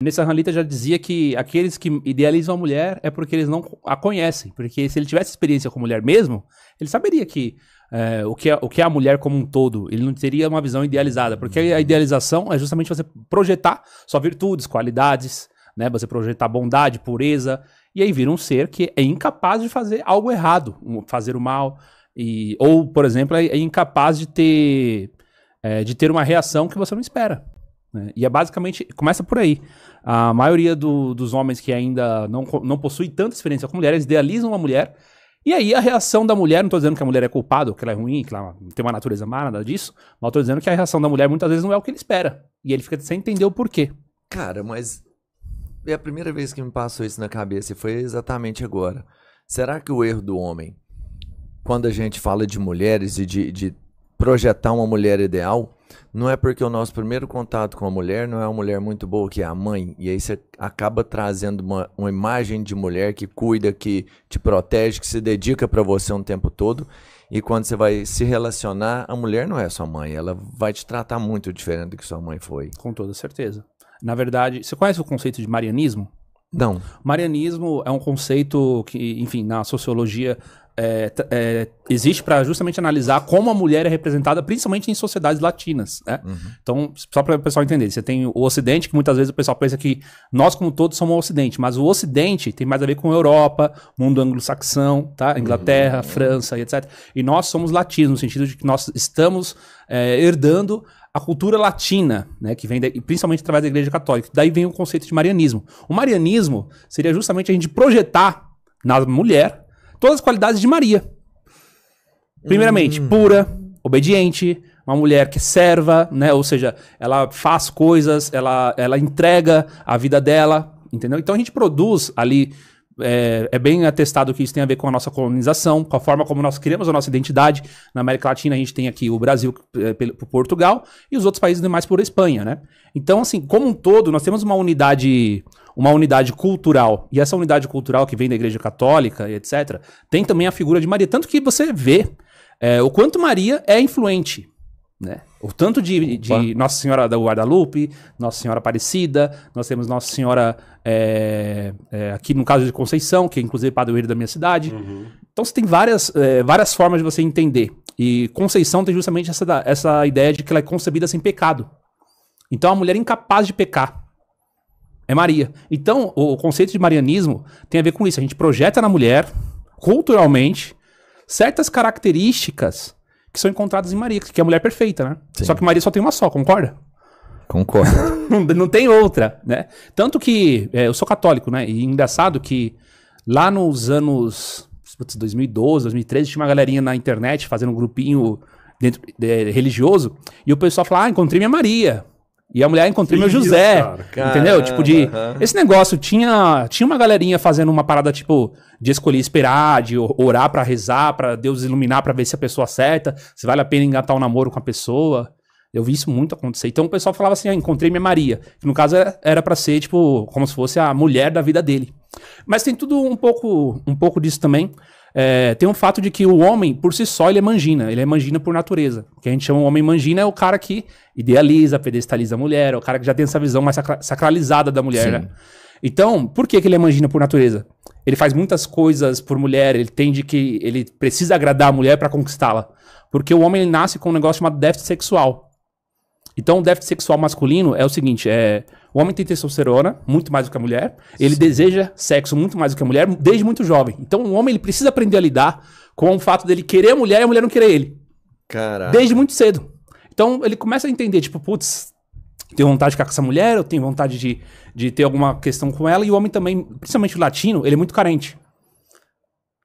Nessa Hanlita já dizia que aqueles que idealizam a mulher é porque eles não a conhecem. Porque se ele tivesse experiência com mulher mesmo, ele saberia que é, o, que é, o que é a mulher como um todo. Ele não teria uma visão idealizada. Porque a idealização é justamente você projetar só virtudes, qualidades, né? Você projetar bondade, pureza. E aí vira um ser que é incapaz de fazer algo errado, fazer o mal. E, ou, por exemplo, é, é incapaz de ter, é, de ter uma reação que você não espera. Né? E é basicamente, começa por aí. A maioria do, dos homens que ainda não, não possui tanta experiência com mulheres idealizam uma mulher. E aí a reação da mulher, não estou dizendo que a mulher é culpada, que ela é ruim, que ela tem uma natureza má, nada disso, mas estou dizendo que a reação da mulher muitas vezes não é o que ele espera. E ele fica sem entender o porquê. Cara, mas é a primeira vez que me passou isso na cabeça e foi exatamente agora. Será que o erro do homem, quando a gente fala de mulheres e de, de projetar uma mulher ideal, não é porque o nosso primeiro contato com a mulher não é uma mulher muito boa que é a mãe, e aí você acaba trazendo uma, uma imagem de mulher que cuida, que te protege, que se dedica para você um tempo todo. E quando você vai se relacionar, a mulher não é sua mãe, ela vai te tratar muito diferente do que sua mãe foi. Com toda certeza. Na verdade, você conhece o conceito de marianismo? Não. Marianismo é um conceito que, enfim, na sociologia é, é, existe para justamente analisar como a mulher é representada, principalmente em sociedades latinas. Né? Uhum. Então, só para o pessoal entender, você tem o Ocidente, que muitas vezes o pessoal pensa que nós, como todos, somos o Ocidente, mas o Ocidente tem mais a ver com Europa, mundo anglo-saxão, tá? Uhum. Inglaterra, uhum. França e etc. E nós somos latinos, no sentido de que nós estamos é, herdando a cultura latina, né, que vem principalmente através da Igreja Católica. Daí vem o conceito de marianismo. O marianismo seria justamente a gente projetar na mulher todas as qualidades de Maria. Primeiramente, hum. pura, obediente, uma mulher que é serva, né? Ou seja, ela faz coisas, ela, ela entrega a vida dela, entendeu? Então a gente produz ali é, é, bem atestado que isso tem a ver com a nossa colonização, com a forma como nós criamos a nossa identidade. Na América Latina, a gente tem aqui o Brasil é, por Portugal e os outros países demais por Espanha, né? Então, assim, como um todo, nós temos uma unidade uma unidade cultural. E essa unidade cultural que vem da Igreja Católica e etc., tem também a figura de Maria. Tanto que você vê é, o quanto Maria é influente né? O tanto de, de Nossa Senhora da Guadalupe, Nossa Senhora Aparecida, nós temos Nossa Senhora é, é, aqui no caso de Conceição, que é inclusive padroeiro da minha cidade. Uhum. Então você tem várias, é, várias formas de você entender. E Conceição tem justamente essa, essa ideia de que ela é concebida sem pecado. Então a mulher é incapaz de pecar é Maria. Então o, o conceito de marianismo tem a ver com isso. A gente projeta na mulher, culturalmente, certas características que são encontradas em Maria, que é a mulher perfeita, né? Sim. Só que Maria só tem uma só, concorda? Concordo. não, não, tem outra, né? Tanto que é, eu sou católico, né? E engraçado que lá nos anos 2012, 2013, tinha uma galerinha na internet fazendo um grupinho dentro, de, é, religioso, e o pessoal falava, ah, encontrei minha Maria. E a mulher ah, encontrei Sim, meu José. Cara, entendeu? Tipo de. Uh -huh. Esse negócio tinha tinha uma galerinha fazendo uma parada tipo de escolher esperar, de orar para rezar, para Deus iluminar, para ver se a pessoa acerta, se vale a pena engatar o um namoro com a pessoa. Eu vi isso muito acontecer. Então o pessoal falava assim: ah, encontrei minha Maria. Que no caso é, era para ser, tipo, como se fosse a mulher da vida dele. Mas tem tudo um pouco, um pouco disso também. É, tem um fato de que o homem, por si só, ele é mangina. Ele é mangina por natureza. O que a gente chama o homem mangina é o cara que idealiza, pedestaliza a mulher, é o cara que já tem essa visão mais sacra sacralizada da mulher, né? Então, por que, que ele é mangina por natureza? Ele faz muitas coisas por mulher, ele tende que ele precisa agradar a mulher para conquistá-la. Porque o homem nasce com um negócio chamado déficit sexual. Então, o déficit sexual masculino é o seguinte: é o homem tem testosterona muito mais do que a mulher. Ele Sim. deseja sexo muito mais do que a mulher desde muito jovem. Então o homem ele precisa aprender a lidar com o fato dele querer a mulher e a mulher não querer ele. Desde muito cedo. Então ele começa a entender, tipo, putz, tenho vontade de ficar com essa mulher, eu tenho vontade de, de ter alguma questão com ela. E o homem também, principalmente o latino, ele é muito carente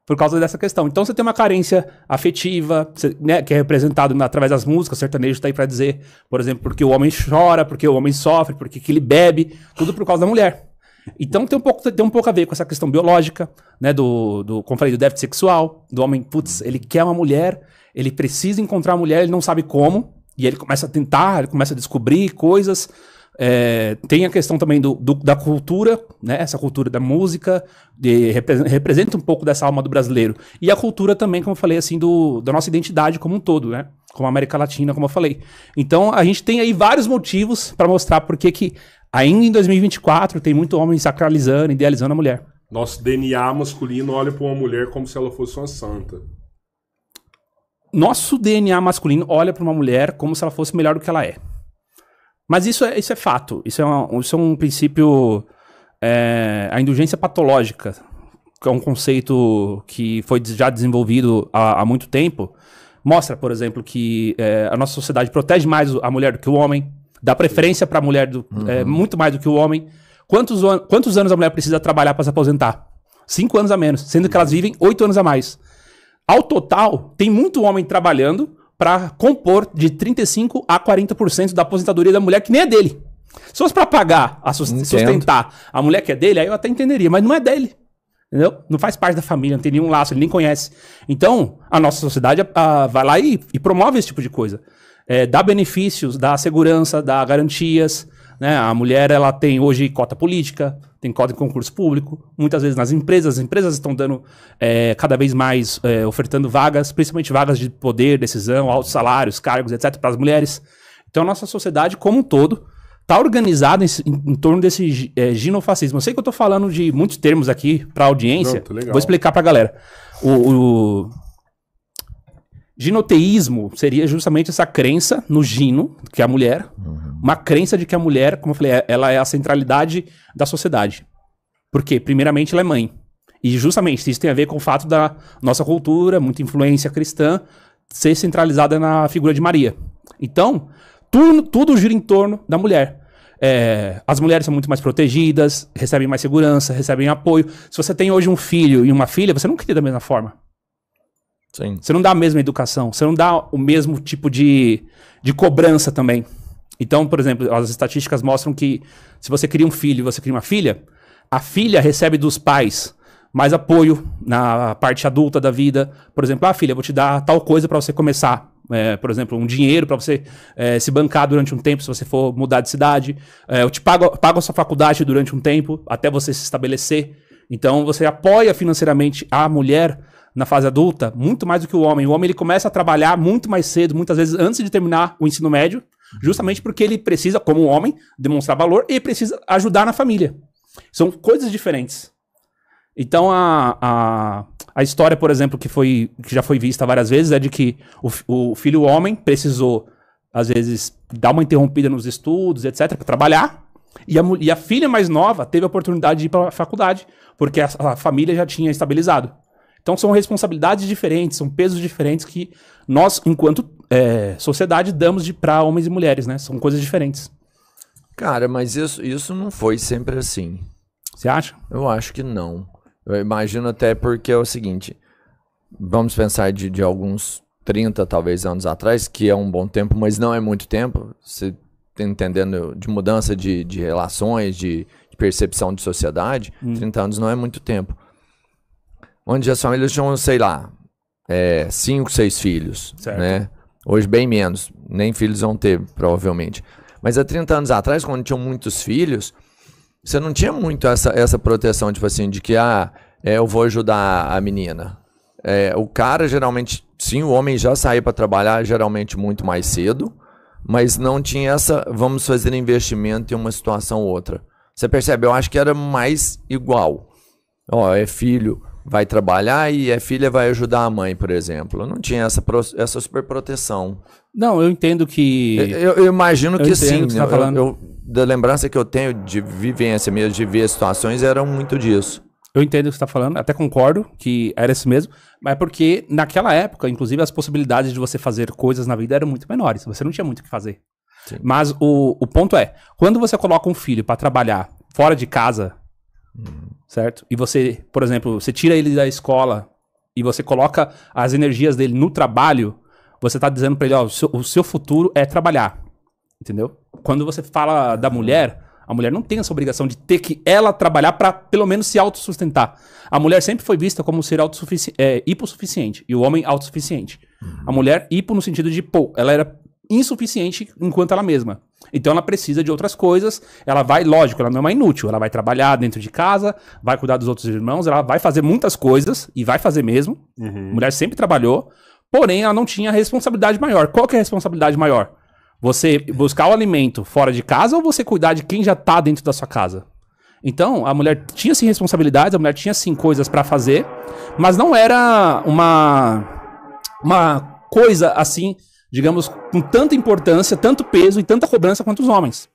por causa dessa questão. Então você tem uma carência afetiva, né, que é representado através das músicas, sertanejo tá aí para dizer, por exemplo, porque o homem chora, porque o homem sofre, porque ele bebe, tudo por causa da mulher. Então tem um pouco, tem um pouco a ver com essa questão biológica, né, do, do como falei, do déficit sexual, do homem, putz, ele quer uma mulher, ele precisa encontrar uma mulher, ele não sabe como, e ele começa a tentar, ele começa a descobrir coisas, é, tem a questão também do, do, da cultura, né? essa cultura da música, de, representa um pouco dessa alma do brasileiro. E a cultura também, como eu falei, assim, do, da nossa identidade como um todo, né? como a América Latina, como eu falei. Então a gente tem aí vários motivos para mostrar por que ainda em 2024 tem muito homem sacralizando, idealizando a mulher. Nosso DNA masculino olha para uma mulher como se ela fosse uma santa. Nosso DNA masculino olha para uma mulher como se ela fosse melhor do que ela é. Mas isso é, isso é fato. Isso é, uma, isso é um princípio. É, a indulgência patológica, que é um conceito que foi já desenvolvido há, há muito tempo, mostra, por exemplo, que é, a nossa sociedade protege mais a mulher do que o homem, dá preferência para a mulher do, é, uhum. muito mais do que o homem. Quantos, quantos anos a mulher precisa trabalhar para se aposentar? Cinco anos a menos, sendo que elas vivem oito anos a mais. Ao total, tem muito homem trabalhando para compor de 35% a 40% da aposentadoria da mulher que nem é dele. Se fosse para pagar, a sustentar a mulher que é dele, aí eu até entenderia, mas não é dele. Entendeu? Não faz parte da família, não tem nenhum laço, ele nem conhece. Então, a nossa sociedade a, a, vai lá e, e, promove esse tipo de coisa. É, dá benefícios, dá segurança, dá garantias, né? A mulher ela tem hoje cota política, tem cota em concurso público, muitas vezes nas empresas, as empresas estão dando é, cada vez mais, é, ofertando vagas, principalmente vagas de poder, decisão, altos salários, cargos, etc., para as mulheres. Então a nossa sociedade como um todo está organizada em, em, torno desse é, ginofascismo. Eu sei que eu estou falando de muitos termos aqui para a audiência, vou explicar para a galera. o, o Ginoteísmo seria justamente essa crença no gino, que é a mulher, uhum. uma crença de que a mulher, como eu falei, ela é a centralidade da sociedade. Porque, primeiramente, ela é mãe. E justamente isso tem a ver com o fato da nossa cultura, muita influência cristã, ser centralizada na figura de Maria. Então, tudo, tudo gira em torno da mulher. É, as mulheres são muito mais protegidas, recebem mais segurança, recebem apoio. Se você tem hoje um filho e uma filha, você não cria da mesma forma. Sim. Você não dá a mesma educação, você não dá o mesmo tipo de, de cobrança também. Então, por exemplo, as estatísticas mostram que se você cria um filho e você cria uma filha, a filha recebe dos pais mais apoio na parte adulta da vida. Por exemplo, ah, filha, vou te dar tal coisa para você começar. É, por exemplo, um dinheiro para você é, se bancar durante um tempo, se você for mudar de cidade. É, eu te pago, pago a sua faculdade durante um tempo, até você se estabelecer. Então, você apoia financeiramente a mulher na fase adulta, muito mais do que o homem. O homem ele começa a trabalhar muito mais cedo, muitas vezes antes de terminar o ensino médio, justamente porque ele precisa, como homem, demonstrar valor e precisa ajudar na família. São coisas diferentes. Então a, a, a história, por exemplo, que, foi, que já foi vista várias vezes é de que o, o filho homem precisou, às vezes, dar uma interrompida nos estudos, etc., para trabalhar. E a, e a filha mais nova teve a oportunidade de ir para a faculdade, porque a, a família já tinha estabilizado. Então são responsabilidades diferentes, são pesos diferentes que nós, enquanto é, sociedade, damos para homens e mulheres, né? São coisas diferentes. Cara, mas isso, isso não foi sempre assim. Você acha? Eu acho que não. Eu imagino até porque é o seguinte: vamos pensar de, de alguns 30, talvez, anos atrás, que é um bom tempo, mas não é muito tempo. Você tá entendendo de mudança de, de relações, de, de percepção de sociedade, hum. 30 anos não é muito tempo onde as famílias tinham, sei lá, é, cinco, seis filhos. Certo. Né? Hoje, bem menos. Nem filhos vão ter, provavelmente. Mas há 30 anos atrás, quando tinham muitos filhos, você não tinha muito essa, essa proteção, tipo assim, de que, ah, é, eu vou ajudar a menina. É, o cara, geralmente, sim, o homem já saía para trabalhar, geralmente, muito mais cedo, mas não tinha essa, vamos fazer investimento em uma situação ou outra. Você percebe? Eu acho que era mais igual. Ó, é filho vai trabalhar e a filha vai ajudar a mãe, por exemplo. Não tinha essa, essa super proteção. Não, eu entendo que. Eu, eu imagino eu que sim. Que tá eu, eu, da lembrança que eu tenho de vivência mesmo, de ver situações, era muito disso. Eu entendo o que você está falando, até concordo que era isso mesmo, mas é porque naquela época, inclusive, as possibilidades de você fazer coisas na vida eram muito menores, você não tinha muito o que fazer. Sim. Mas o, o ponto é: quando você coloca um filho para trabalhar fora de casa, Certo? E você, por exemplo, você tira ele da escola e você coloca as energias dele no trabalho, você está dizendo para ele, ó, o seu, o seu futuro é trabalhar. Entendeu? Quando você fala da mulher, a mulher não tem essa obrigação de ter que ela trabalhar para pelo menos se autossustentar. A mulher sempre foi vista como ser autossufici é, hipossuficiente e o homem autossuficiente. Uhum. A mulher hipo no sentido de, pô, ela era insuficiente enquanto ela mesma. Então ela precisa de outras coisas. Ela vai, lógico, ela não é uma inútil. Ela vai trabalhar dentro de casa, vai cuidar dos outros irmãos, ela vai fazer muitas coisas e vai fazer mesmo. Uhum. Mulher sempre trabalhou, porém ela não tinha responsabilidade maior. Qual que é a responsabilidade maior? Você buscar o alimento fora de casa ou você cuidar de quem já está dentro da sua casa? Então, a mulher tinha sim responsabilidades, a mulher tinha sim coisas para fazer, mas não era uma uma coisa assim digamos, com tanta importância, tanto peso e tanta cobrança quanto os homens.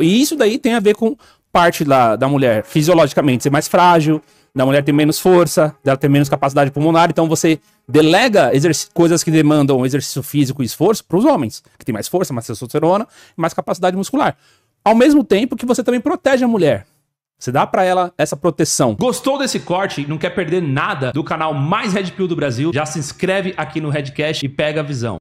E isso daí tem a ver com parte da, da mulher fisiologicamente ser mais frágil, da mulher ter menos força, dela ter menos capacidade pulmonar. Então você delega coisas que demandam exercício físico e esforço para os homens, que tem mais força, mais testosterona e mais capacidade muscular. Ao mesmo tempo que você também protege a mulher. Você dá para ela essa proteção. Gostou desse corte e não quer perder nada do canal mais Red Pill do Brasil? Já se inscreve aqui no Redcast e pega a visão.